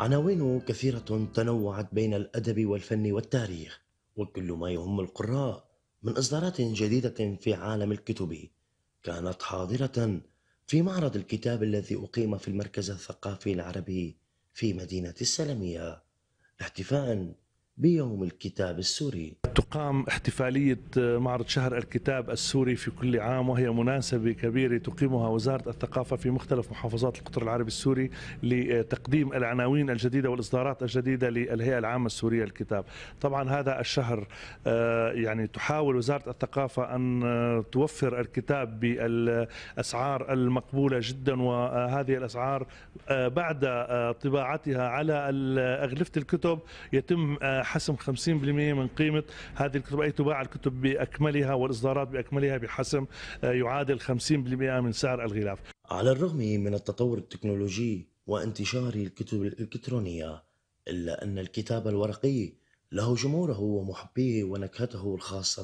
عناوينه كثيرة تنوعت بين الأدب والفن والتاريخ وكل ما يهم القراء من إصدارات جديدة في عالم الكتب كانت حاضرة في معرض الكتاب الذي أقيم في المركز الثقافي العربي في مدينة السلمية احتفاء بيوم الكتاب السوري تقام احتفالية آه، معرض شهر الكتاب السوري في كل عام وهي مناسبة كبيرة تقيمها وزارة الثقافة في مختلف محافظات القطر العربي السوري لتقديم العناوين الجديدة والإصدارات الجديدة للهيئة العامة السورية للكتاب طبعا هذا الشهر آه، يعني تحاول وزارة الثقافة أن آه، توفر الكتاب بالأسعار المقبولة جدا وهذه الأسعار بعد طباعتها على أغلفة الكتب يتم حسم 50% من قيمة هذه الكتب أي تباع الكتب بأكملها والإصدارات بأكملها بحسم آه، يعادل 50% من سعر الغلاف على الرغم من التطور التكنولوجي وانتشار الكتب الإلكترونية إلا أن الكتاب الورقي له جمهوره ومحبيه ونكهته الخاصة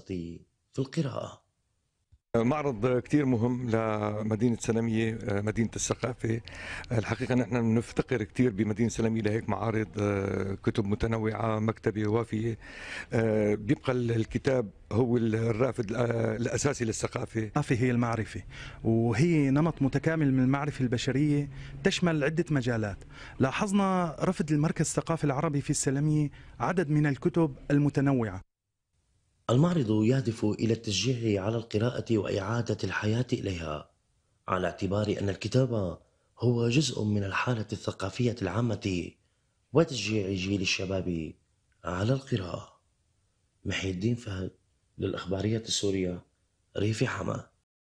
في القراءة معرض كثير مهم لمدينة سلامية مدينة الثقافة الحقيقة نحن بنفتقر كثير بمدينة سلامية لهيك معارض آه، كتب متنوعة مكتبة وافية آه، بيبقى الكتاب هو الرافد آه، الأساسي للثقافة الثقافة هي المعرفة وهي نمط متكامل من المعرفة البشرية تشمل عدة مجالات لاحظنا رفض المركز الثقافي العربي في السلامية عدد من الكتب المتنوعة المعرض يهدف إلى التشجيع على القراءة وإعادة الحياة إليها على اعتبار أن الكتابة هو جزء من الحالة الثقافية العامة وتشجيع جيل الشباب على القراءة محي الدين فهد للأخبارية السورية ريفي حماه